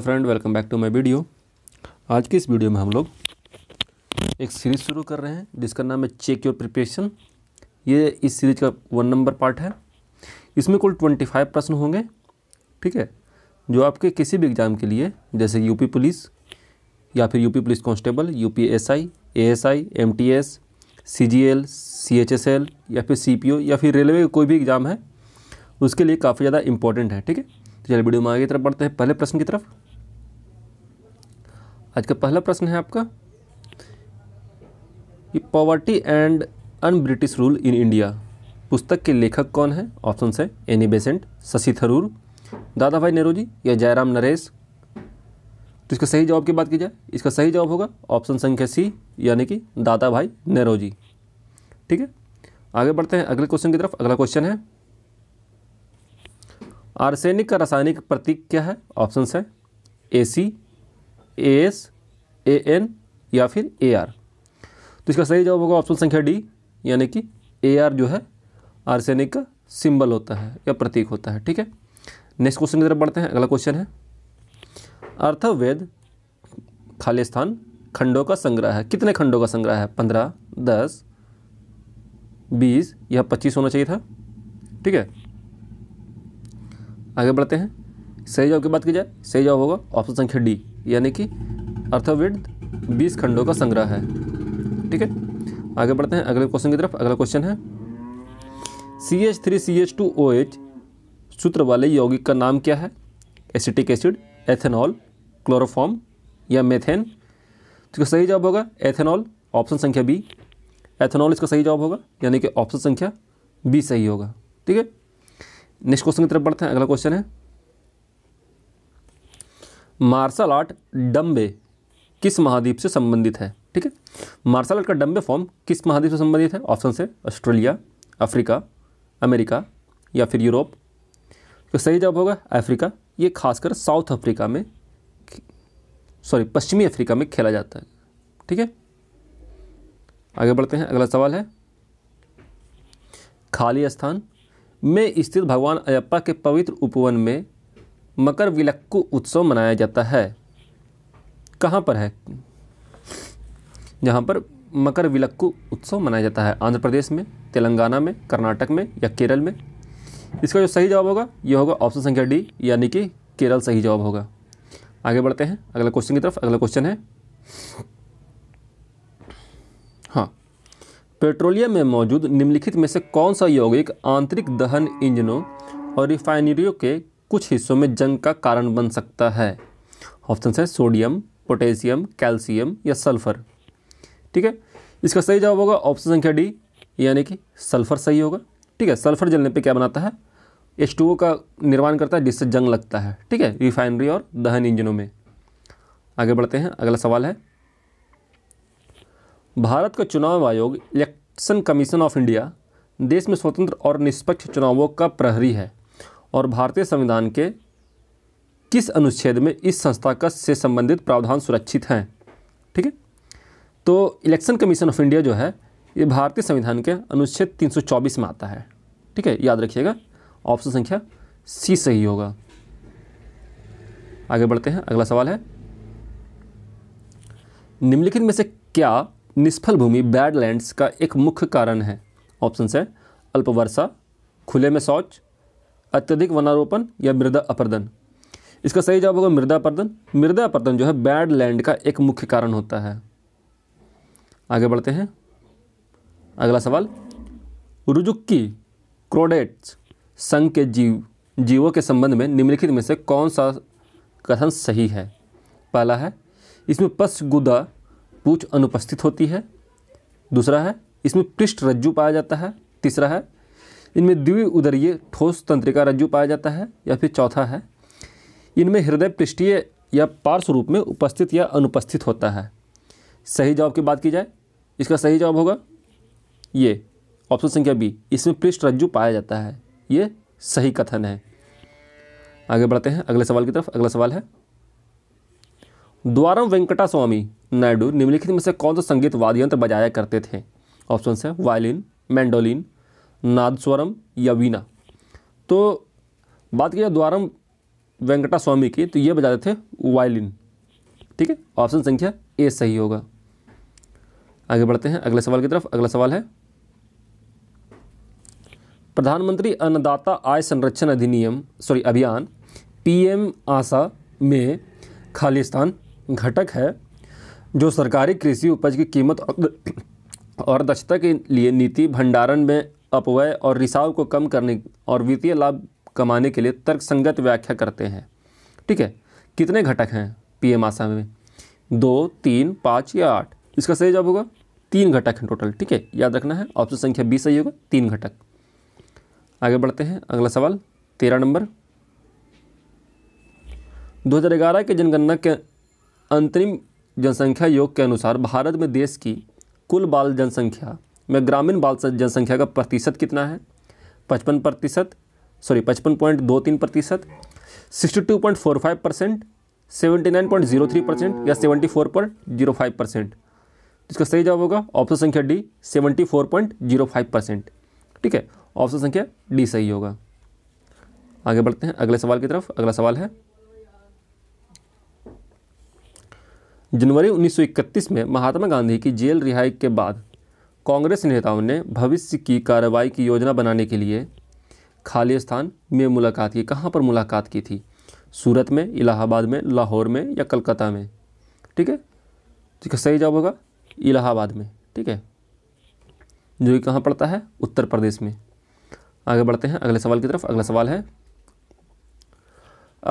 friend welcome back to my video आज की इस वीडियो में हम लोग एक सीरीज़ शुरू कर रहे हैं जिसका नाम है चेक योर प्रिपरेशन ये इस सीरीज़ का वन नंबर पार्ट है इसमें कुल ट्वेंटी फाइव प्रश्न होंगे ठीक है जो आपके किसी भी एग्ज़ाम के लिए जैसे यूपी पुलिस या फिर UP police constable U P S I CGL CHSL या फिर सी या फिर रेलवे कोई भी एग्ज़ाम है उसके लिए काफ़ी ज़्यादा इंपॉर्टेंट है ठीक है तो चलिए वीडियो में आगे की तरफ बढ़ते हैं पहले प्रश्न की तरफ आज का पहला प्रश्न है आपका poverty and un British rule in India पुस्तक के लेखक कौन है ऑप्शन है एनी बेसेंट शशि थरूर दादा भाई नेहरू जी या जयराम नरेश तो इसका सही जवाब की बात की जाए इसका सही जवाब होगा ऑप्शन संख्या सी यानी कि दादा भाई नेहरू जी ठीक है आगे बढ़ते हैं अगले क्वेश्चन की तरफ अगला क्वेश्चन है आर्सेनिक का रासायनिक प्रतीक क्या है ऑप्शन है ए सी ए एस ए एन या फिर ए आर तो इसका सही जवाब होगा ऑप्शन संख्या डी यानी कि ए आर जो है आर्सेनिक का सिंबल होता है या प्रतीक होता है ठीक है नेक्स्ट क्वेश्चन की तरफ बढ़ते हैं अगला क्वेश्चन है अर्थवेद खाली स्थान खंडों का संग्रह है कितने खंडों का संग्रह है पंद्रह दस बीस या पच्चीस होना चाहिए था ठीक है आगे बढ़ते हैं सही जवाब की बात की जाए सही जवाब होगा ऑप्शन संख्या डी यानी कि अर्थविद बीस खंडों का संग्रह है ठीक है आगे बढ़ते हैं अगले क्वेश्चन की तरफ अगला क्वेश्चन है C H three C H two O H सूत्र वाले यौगिक का नाम क्या है एसिटिक एसिड एथेनॉल क्लोरोफॉर्म या मेथेन तो इसका सही जवाब होगा एथेनॉल ऑप्शन संख्या बी एथेनॉल इसका सही जवाब होगा यानी कि ऑप्शन संख्या बी सही होगा ठीक है नेक्स्ट क्वेश्चन की तरफ बढ़ते हैं अगला क्वेश्चन है मार्शल आर्ट डम्बे किस महाद्वीप से संबंधित है ठीक है मार्शल आर्ट का डम्बे फॉर्म किस महाद्वीप से संबंधित है ऑप्शन से ऑस्ट्रेलिया अफ्रीका अमेरिका या फिर यूरोप तो सही जवाब होगा अफ्रीका ये खासकर साउथ अफ्रीका में सॉरी पश्चिमी अफ्रीका में खेला जाता है ठीक है आगे बढ़ते हैं अगला सवाल है खाली स्थान में स्थित भगवान अयप्पा के पवित्र उपवन में मकर विलक्कु उत्सव मनाया जाता है कहाँ पर है जहाँ पर मकर विलक्कु उत्सव मनाया जाता है आंध्र प्रदेश में तेलंगाना में कर्नाटक में या केरल में इसका जो सही जवाब होगा ये होगा ऑप्शन संख्या डी यानी कि केरल सही जवाब होगा आगे बढ़ते हैं अगला क्वेश्चन की तरफ अगला क्वेश्चन है हाँ पेट्रोलियम में मौजूद निम्नलिखित में से कौन सा यौगिक आंतरिक दहन इंजनों और रिफाइनरियों के कुछ हिस्सों में जंग का कारण बन सकता है ऑप्शन है सोडियम पोटेशियम कैल्शियम या सल्फर ठीक है इसका सही जवाब होगा ऑप्शन संख्या डी यानी कि सल्फर सही होगा ठीक है सल्फर जलने पे क्या बनाता है एच का निर्माण करता है जिससे जंग लगता है ठीक है रिफाइनरी और दहन इंजनों में आगे बढ़ते हैं अगला सवाल है भारत का चुनाव आयोग इलेक्शन कमीशन ऑफ इंडिया देश में स्वतंत्र और निष्पक्ष चुनावों का प्रहरी है और भारतीय संविधान के किस अनुच्छेद में इस संस्था का से संबंधित प्रावधान सुरक्षित हैं ठीक है तो इलेक्शन कमीशन ऑफ इंडिया जो है ये भारतीय संविधान के अनुच्छेद 324 में आता है ठीक है याद रखिएगा ऑप्शन संख्या सी सही होगा आगे बढ़ते हैं अगला सवाल है निम्नलिखित में से क्या निष्फल भूमि बैडलैंड्स का एक मुख्य कारण है ऑप्शन है अल्पवर्षा खुले में शौच अत्यधिक वनारोपण या मृदा अपर्दन इसका सही जवाब होगा मृदा अपर्दन मृदा अपर्दन जो है बैड लैंड का एक मुख्य कारण होता है आगे बढ़ते हैं अगला सवाल रुजुक्की क्रोडेट्स संघ के जीव जीवों के संबंध में निम्नलिखित में से कौन सा कथन सही है पहला है इसमें पश गुदा पूछ अनुपस्थित होती है दूसरा है इसमें पृष्ठ रज्जु पाया जाता है तीसरा है इनमें उदरीय ठोस तंत्रिका रज्जु पाया जाता है या फिर चौथा है इनमें हृदय पृष्ठीय या पार्श्व रूप में उपस्थित या अनुपस्थित होता है सही जवाब की बात की जाए इसका सही जवाब होगा ये ऑप्शन संख्या बी इसमें पृष्ठ रज्जु पाया जाता है ये सही कथन है आगे बढ़ते हैं अगले सवाल की तरफ अगला सवाल है द्वारम वेंकटा स्वामी नायडू निम्नलिखित में से कौन सा संगीत वाद्यंत्र बजाया करते थे ऑप्शन है वायलिन मैंडोलिन नाद स्वरम या वीणा तो बात किया द्वारम वेंकटा स्वामी की तो ये बजाते थे वायलिन ठीक है ऑप्शन संख्या ए सही होगा आगे बढ़ते हैं अगले सवाल की तरफ अगला सवाल है प्रधानमंत्री अन्नदाता आय संरक्षण अधिनियम सॉरी अभियान पीएम आशा में खालिस्तान घटक है जो सरकारी कृषि उपज की कीमत और दक्षता के लिए नीति भंडारण में अपव्यय और रिसाव को कम करने और वित्तीय लाभ कमाने के लिए तर्कसंगत व्याख्या करते हैं ठीक है कितने घटक हैं पीएम आशा में दो तीन पाँच या आठ इसका सही जवाब होगा तीन घटक हैं टोटल ठीक है याद रखना है ऑप्शन संख्या बी सही होगा तीन घटक आगे बढ़ते हैं अगला सवाल तेरह नंबर 2011 के जनगणना के अंतरिम जनसंख्या योग के अनुसार भारत में देश की कुल बाल जनसंख्या में ग्रामीण बाल जनसंख्या का प्रतिशत कितना है पचपन प्रतिशत सॉरी पचपन पॉइंट दो तीन प्रतिशत sixty two point four five percent seventy nine point zero three percent या seventy four point zero five percent तो इसका सही जवाब होगा ऑप्शन संख्या D seventy four point zero five percent ठीक है ऑप्शन संख्या डी सही होगा आगे बढ़ते हैं अगले सवाल की तरफ अगला सवाल है जनवरी 1931 में महात्मा गांधी की जेल रिहाई के बाद कांग्रेस नेताओं ने भविष्य की कार्रवाई की योजना बनाने के लिए खाली स्थान में मुलाकात की कहाँ पर मुलाकात की थी सूरत में इलाहाबाद में लाहौर में या कलकत्ता में ठीक है ठीक तो है सही जवाब होगा इलाहाबाद में ठीक है जो कि कहाँ पड़ता है उत्तर प्रदेश में आगे बढ़ते हैं अगले सवाल की तरफ अगला सवाल है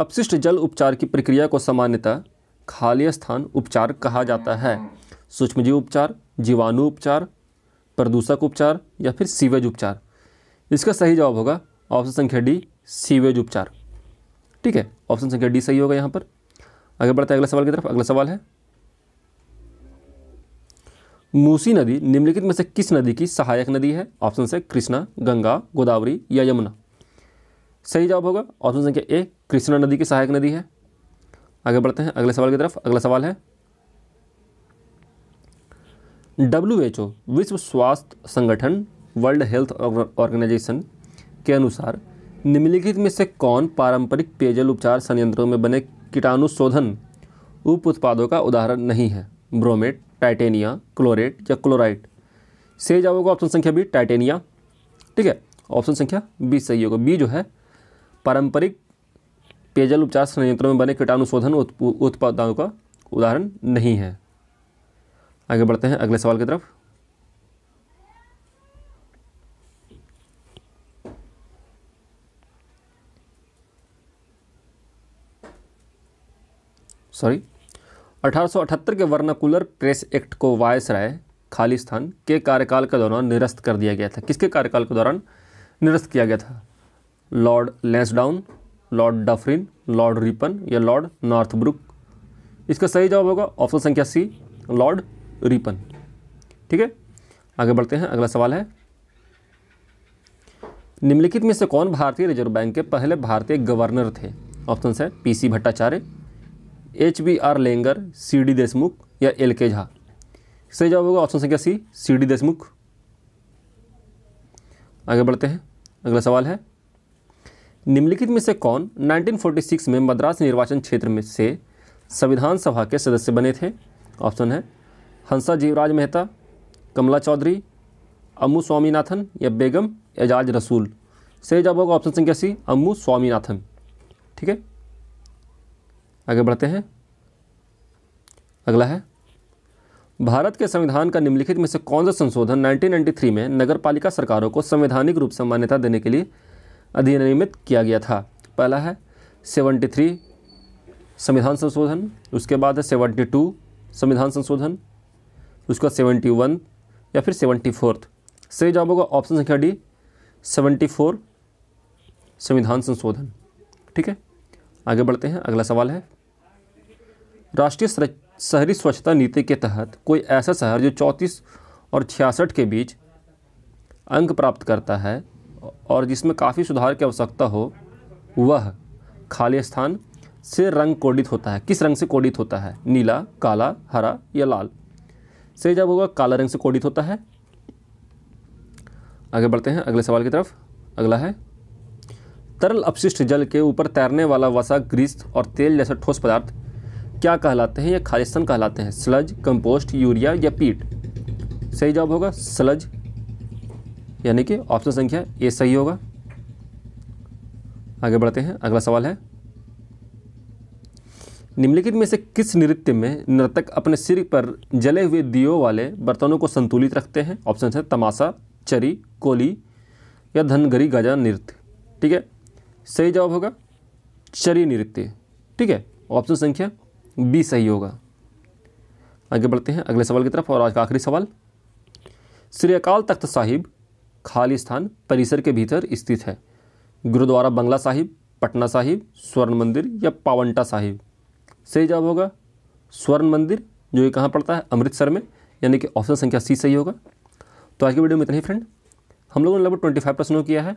अपशिष्ट जल उपचार की प्रक्रिया को सामान्यतः खाली स्थान उपचार कहा जाता है सूक्ष्मजीव उपचार जीवाणु उपचार प्रदूषक उपचार या फिर सीवेज उपचार इसका सही जवाब होगा ऑप्शन संख्या डी सीवेज उपचार ठीक है ऑप्शन संख्या डी सही होगा यहाँ पर आगे बढ़ते हैं अगला सवाल की तरफ अगला सवाल है मूसी नदी निम्नलिखित में से किस नदी की सहायक नदी है ऑप्शन से कृष्णा गंगा गोदावरी या यमुना सही जवाब होगा ऑप्शन संख्या ए कृष्णा नदी की सहायक नदी है आगे बढ़ते हैं अगले सवाल की तरफ अगला सवाल है डब्ल्यू एच ओ विश्व स्वास्थ्य संगठन वर्ल्ड हेल्थ ऑर्गेनाइजेशन के अनुसार निम्नलिखित में से कौन पारंपरिक पेयजल उपचार संयंत्रों में बने कीटाणु शोधन उप उत्पादों का उदाहरण नहीं है ब्रोमेट टाइटेनिया क्लोरेट या क्लोराइड सही जाओगे ऑप्शन संख्या बी टाइटेनिया ठीक है ऑप्शन संख्या बी सही होगा बी जो है पारंपरिक पेयजल उपचार संयंत्रों में बने कीटाणु शोधन उत्पादों का उदाहरण नहीं है आगे बढ़ते हैं अगले सवाल की तरफ सॉरी 1878 के वर्नाकुलर प्रेस एक्ट को वायस राय खालिस्तान के कार्यकाल के दौरान निरस्त कर दिया गया था किसके कार्यकाल के दौरान निरस्त किया गया था lord Lansdowne lord Dufferin lord Ripon या लॉर्ड नॉर्थब्रुक इसका सही जवाब होगा ऑप्शन संख्या सी लॉर्ड रिपन ठीक है आगे बढ़ते हैं अगला सवाल है निम्नलिखित में से कौन भारतीय रिजर्व बैंक के पहले भारतीय गवर्नर थे ऑप्शन है P C Bhattacharya H B R Iyengar C D Deshmukh या एल के झा सही जवाब होगा ऑप्शन संख्या सी सी डी देशमुख आगे बढ़ते हैं अगला सवाल है निम्नलिखित में से कौन 1946 में मद्रास निर्वाचन क्षेत्र में से संविधान सभा के सदस्य बने थे ऑप्शन है हंसा जीवराज मेहता कमला चौधरी अम्मू स्वामीनाथन या बेगम एजाज रसूल सही जवाब होगा ऑप्शन संख्या सी अम्मू स्वामीनाथन ठीक है आगे बढ़ते हैं अगला है भारत के संविधान का निम्नलिखित में से कौन सा संशोधन 1993 में नगरपालिका सरकारों को संवैधानिक रूप से मान्यता देने के लिए अधिनियमित किया गया था पहला है 73 संविधान संशोधन उसके बाद है 72 संविधान संशोधन उसके बाद सेवेंटी वन या फिर सेवेंटी फोर्थ सही जवाब होगा ऑप्शन संख्या डी सेवेंटी फोर संविधान संशोधन ठीक है आगे बढ़ते हैं अगला सवाल है राष्ट्रीय शहरी स्वच्छता नीति के तहत कोई ऐसा शहर जो चौंतीस और छियासठ के बीच अंक प्राप्त करता है और जिसमें काफ़ी सुधार की आवश्यकता हो वह खाली स्थान से रंग कोडित होता है किस रंग से कोडित होता है नीला काला हरा या लाल से जब होगा काला रंग से कोडित होता है आगे बढ़ते हैं अगले सवाल की तरफ अगला है तरल अपशिष्ट जल के ऊपर तैरने वाला वसा ग्रीस और तेल जैसा ठोस पदार्थ क्या कहलाते हैं या खालिस्तान कहलाते हैं स्लज कंपोस्ट यूरिया या पीट सही जवाब होगा स्लज यानी कि ऑप्शन संख्या ए सही होगा आगे बढ़ते हैं अगला सवाल है निम्नलिखित में से किस नृत्य में नर्तक अपने सिर पर जले हुए दियो वाले बर्तनों को संतुलित रखते हैं ऑप्शन है तमाशा चरी कोली या धनगरी गजा नृत्य ठीक है सही जवाब होगा चरी नृत्य ठीक है ऑप्शन संख्या बी सही होगा आगे बढ़ते हैं अगले सवाल की तरफ और आज का आखिरी सवाल श्री अकाल तख्त साहिब खाली स्थान परिसर के भीतर स्थित है गुरुद्वारा बंगला साहिब पटना साहिब स्वर्ण मंदिर या पावंटा साहिब सही जवाब होगा स्वर्ण मंदिर जो ये कहाँ पड़ता है अमृतसर में यानी कि ऑप्शन संख्या सी सही होगा तो आज की वीडियो में इतना ही फ्रेंड हम लोगों ने लगभग ट्वेंटी फाइव प्रश्नों किया है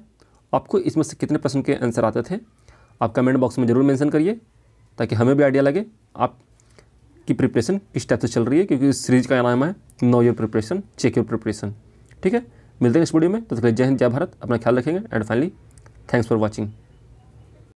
आपको इसमें से कितने प्रश्न के आंसर आते थे आप कमेंट बॉक्स में ज़रूर मेंशन करिए ताकि हमें भी आइडिया लगे आप की प्रिपरेशन किस टाइप से चल रही है क्योंकि इस सीरीज़ का नाम है know your preparation check your preparation ठीक है मिलते हैं इस वीडियो में तो जय हिंद जय भारत अपना ख्याल रखेंगे and finally thanks for watching